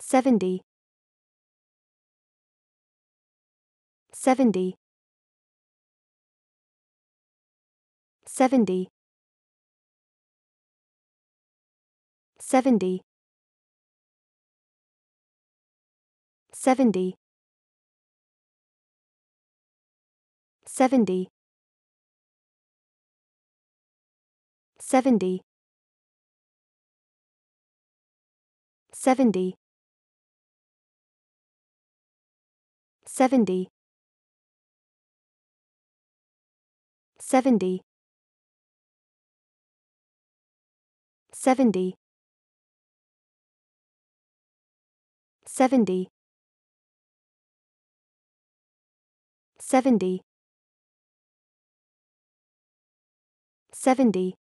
70 70 70 70 70 70 70 70 70 70 70 70 70 70